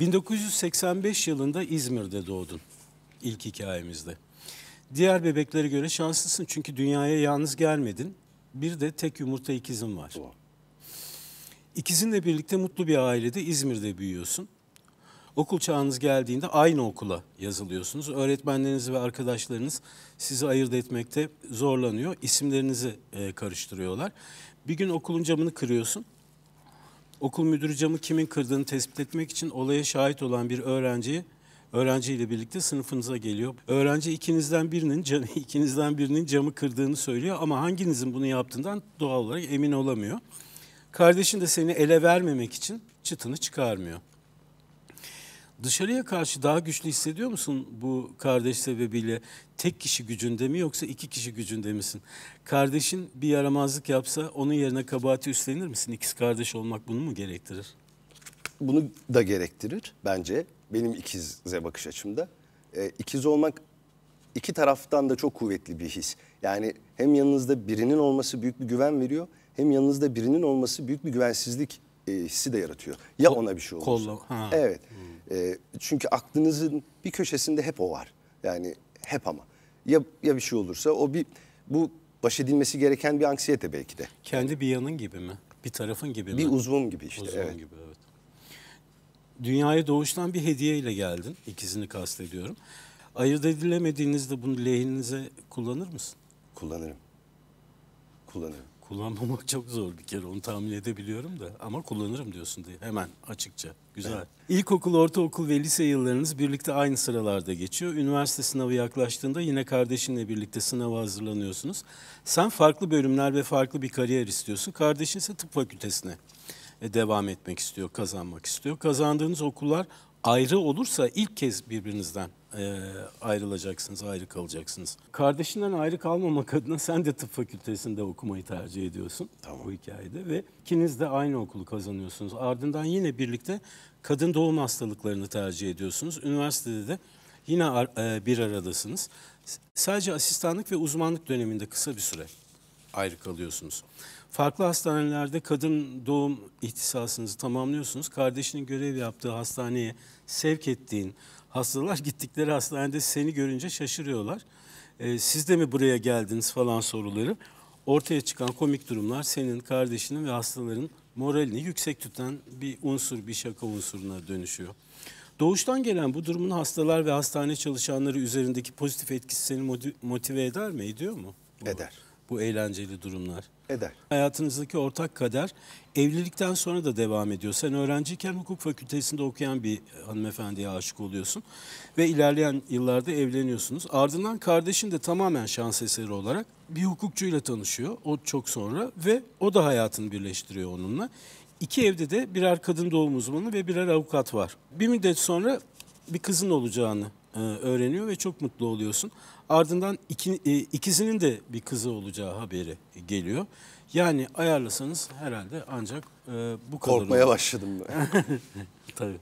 1985 yılında İzmir'de doğdun ilk hikayemizde. Diğer bebeklere göre şanslısın çünkü dünyaya yalnız gelmedin. Bir de tek yumurta ikizin var. İkizinle birlikte mutlu bir ailede İzmir'de büyüyorsun. Okul çağınız geldiğinde aynı okula yazılıyorsunuz. Öğretmenleriniz ve arkadaşlarınız sizi ayırt etmekte zorlanıyor. İsimlerinizi e, karıştırıyorlar. Bir gün okulun camını kırıyorsun. Okul müdürü camı kimin kırdığını tespit etmek için olaya şahit olan bir öğrenci öğrenciyle birlikte sınıfınıza geliyor. Öğrenci ikinizden birinin camı ikinizden birinin camı kırdığını söylüyor ama hanginizin bunu yaptığından doğal olarak emin olamıyor. Kardeşin de seni ele vermemek için çıtını çıkarmıyor. Dışarıya karşı daha güçlü hissediyor musun bu kardeş sebebiyle? Tek kişi gücünde mi yoksa iki kişi gücünde misin? Kardeşin bir yaramazlık yapsa onun yerine kabahati üstlenir misin? İkiz kardeş olmak bunu mu gerektirir? Bunu da gerektirir bence benim ikize bakış açımda. E, ikiz olmak iki taraftan da çok kuvvetli bir his. Yani hem yanınızda birinin olması büyük bir güven veriyor hem yanınızda birinin olması büyük bir güvensizlik e, hissi de yaratıyor. Ya Ko ona bir şey olursa. Kolla. Ha. Evet. Hmm. Ee, çünkü aklınızın bir köşesinde hep o var. Yani hep ama. Ya, ya bir şey olursa o bir bu baş edilmesi gereken bir anksiyete belki de. Kendi bir yanın gibi mi? Bir tarafın gibi mi? Bir uzvum gibi işte. Uzvum evet. gibi evet. Dünyaya doğuştan bir hediye ile geldin. İkisini kastediyorum. Ayırt edilemediğinizde bunu lehinize kullanır mısın? Kullanırım. Kullanırım. Kullanmamak çok zor bir kere onu tahmin edebiliyorum da ama kullanırım diyorsun diye hemen açıkça. Güzel. Evet. İlkokul, ortaokul ve lise yıllarınız birlikte aynı sıralarda geçiyor. Üniversite sınavı yaklaştığında yine kardeşinle birlikte sınava hazırlanıyorsunuz. Sen farklı bölümler ve farklı bir kariyer istiyorsun. Kardeşin ise tıp fakültesine e, devam etmek istiyor, kazanmak istiyor. Kazandığınız okullar ayrı olursa ilk kez birbirinizden e, ayrılacaksınız, ayrı kalacaksınız. Kardeşinden ayrı kalmamak adına sen de tıp fakültesinde okumayı tercih ediyorsun tamam. bu hikayede ve ikiniz de aynı okulu kazanıyorsunuz. Ardından yine birlikte kadın doğum hastalıklarını tercih ediyorsunuz. Üniversitede de yine ar e, bir aradasınız. Sadece asistanlık ve uzmanlık döneminde kısa bir süre ayrı kalıyorsunuz. Farklı hastanelerde kadın doğum ihtisasınızı tamamlıyorsunuz. Kardeşinin görev yaptığı hastaneye sevk ettiğin hastalar gittikleri hastanede seni görünce şaşırıyorlar. E, siz de mi buraya geldiniz falan soruları. Ortaya çıkan komik durumlar senin kardeşinin ve hastaların moralini yüksek tutan bir unsur, bir şaka unsuruna dönüşüyor. Doğuştan gelen bu durumun hastalar ve hastane çalışanları üzerindeki pozitif etkisi seni motive eder mi, ediyor mu? Eder bu eğlenceli durumlar. Eder. Hayatınızdaki ortak kader evlilikten sonra da devam ediyor. Sen öğrenciyken hukuk fakültesinde okuyan bir hanımefendiye aşık oluyorsun ve ilerleyen yıllarda evleniyorsunuz. Ardından kardeşin de tamamen şans eseri olarak bir hukukçuyla tanışıyor. O çok sonra ve o da hayatını birleştiriyor onunla. İki evde de birer kadın doğum uzmanı ve birer avukat var. Bir müddet sonra bir kızın olacağını e, öğreniyor ve çok mutlu oluyorsun. Ardından iki, e, ikisinin de bir kızı olacağı haberi geliyor. Yani ayarlasanız herhalde ancak e, bu kadar. Korkmaya olur. başladım ben. Tabii.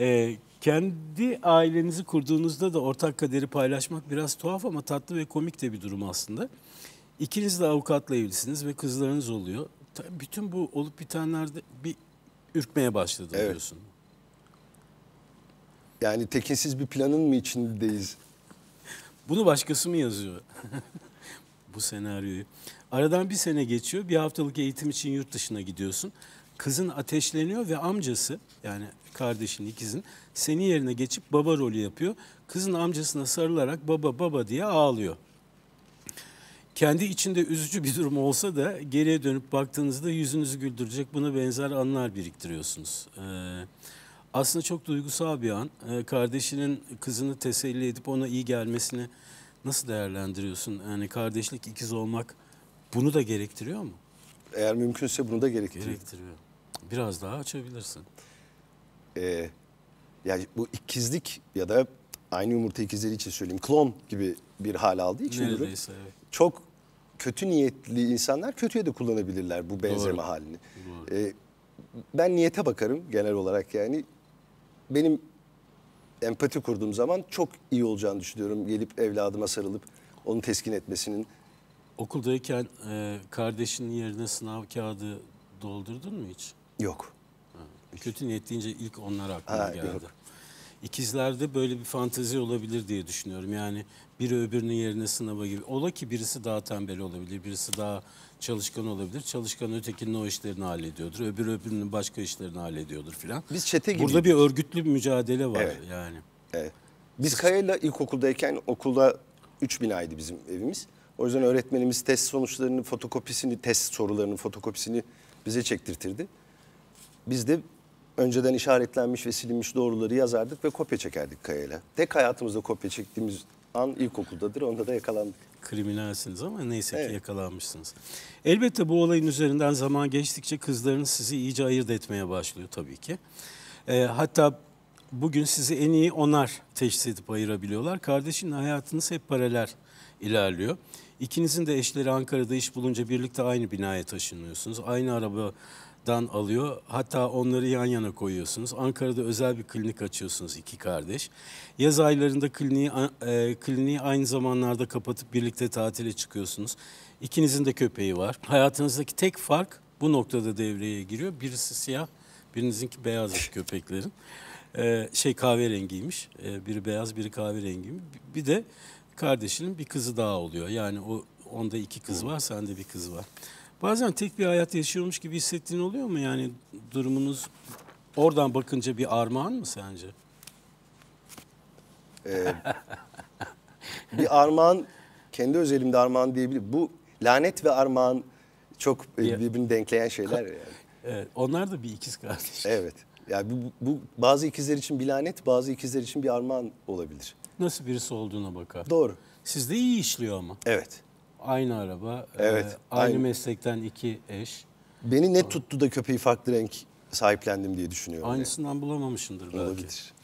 Ee, kendi ailenizi kurduğunuzda da ortak kaderi paylaşmak biraz tuhaf ama tatlı ve komik de bir durum aslında. İkiniz de avukatla evlisiniz ve kızlarınız oluyor. Bütün bu olup bitenlerde bir ürkmeye başladı evet. diyorsun. Yani tekinsiz bir planın mı içindeyiz? Bunu başkası mı yazıyor? Bu senaryoyu. Aradan bir sene geçiyor. Bir haftalık eğitim için yurt dışına gidiyorsun. Kızın ateşleniyor ve amcası yani kardeşin ikizin senin yerine geçip baba rolü yapıyor. Kızın amcasına sarılarak baba baba diye ağlıyor. Kendi içinde üzücü bir durum olsa da geriye dönüp baktığınızda yüzünüzü güldürecek buna benzer anlar biriktiriyorsunuz. Ee, aslında çok duygusal bir an. E, kardeşinin kızını teselli edip ona iyi gelmesini nasıl değerlendiriyorsun? Yani kardeşlik ikiz olmak bunu da gerektiriyor mu? Eğer mümkünse bunu da gerektiriyor. Gerektiriyor. Biraz daha açabilirsin. Ee, yani bu ikizlik ya da aynı yumurta ikizleri için söyleyeyim klon gibi bir hal aldığı için Neredeyse, durum, evet. çok kötü niyetli insanlar kötüye de kullanabilirler bu benzeme Doğru. halini. Doğru. Ee, ben niyete bakarım genel olarak yani benim empati kurduğum zaman çok iyi olacağını düşünüyorum. Gelip evladıma sarılıp onu teskin etmesinin. Okuldayken e, kardeşinin yerine sınav kağıdı doldurdun mu hiç? Yok. Ha. Kötü niyetliyince ilk onlar aklıma ha, geldi. Yok. İkizlerde böyle bir fantezi olabilir diye düşünüyorum. Yani biri öbürünün yerine sınava gibi. Ola ki birisi daha tembel olabilir, birisi daha çalışkan olabilir. Çalışkan ötekinin o işlerini hallediyordur. Öbür öbürünün başka işlerini hallediyordur filan. Biz çete gibiyiz. Burada bir örgütlü bir mücadele var evet. yani. Evet. Biz Kaya'yla ilkokuldayken okulda 3 binaydı bizim evimiz. O yüzden öğretmenimiz test sonuçlarını, fotokopisini, test sorularının fotokopisini bize çektirtirdi. Biz de önceden işaretlenmiş ve silinmiş doğruları yazardık ve kopya çekerdik Kaya'yla. Tek hayatımızda kopya çektiğimiz an ilkokuldadır. Onda da yakalandık. Kriminalsiniz ama neyse evet. ki yakalanmışsınız. Elbette bu olayın üzerinden zaman geçtikçe kızlarınız sizi iyice ayırt etmeye başlıyor tabii ki. E, hatta bugün sizi en iyi onlar teşhis edip ayırabiliyorlar. Kardeşinin hayatınız hep paralel ilerliyor. İkinizin de eşleri Ankara'da iş bulunca birlikte aynı binaya taşınıyorsunuz. Aynı arabadan alıyor. Hatta onları yan yana koyuyorsunuz. Ankara'da özel bir klinik açıyorsunuz iki kardeş. Yaz aylarında kliniği, e, kliniği aynı zamanlarda kapatıp birlikte tatile çıkıyorsunuz. İkinizin de köpeği var. Hayatınızdaki tek fark bu noktada devreye giriyor. Birisi siyah, birinizinki beyaz köpeklerin. Ee, şey kahverengiymiş. Ee, biri beyaz, biri kahverengi. Bir de kardeşinin bir kızı daha oluyor. Yani o onda iki kız var, sende bir kız var. Bazen tek bir hayat yaşıyormuş gibi hissettiğin oluyor mu? Yani durumunuz oradan bakınca bir armağan mı sence? Ee, bir armağan, kendi özelimde armağan diyebilir Bu lanet ve armağan çok e, birbirini denkleyen şeyler yani. Evet, onlar da bir ikiz kardeş. Evet. Yani bu, bu bazı ikizler için bir lanet, bazı ikizler için bir armağan olabilir nasıl birisi olduğuna bakar. Doğru. Sizde iyi işliyor ama. Evet. Aynı araba, e, evet, e, aynı, aynı meslekten iki eş. Beni ne tuttu da köpeği farklı renk sahiplendim diye düşünüyorum. Aynısından yani. bulamamışındır. belki. Olabilir.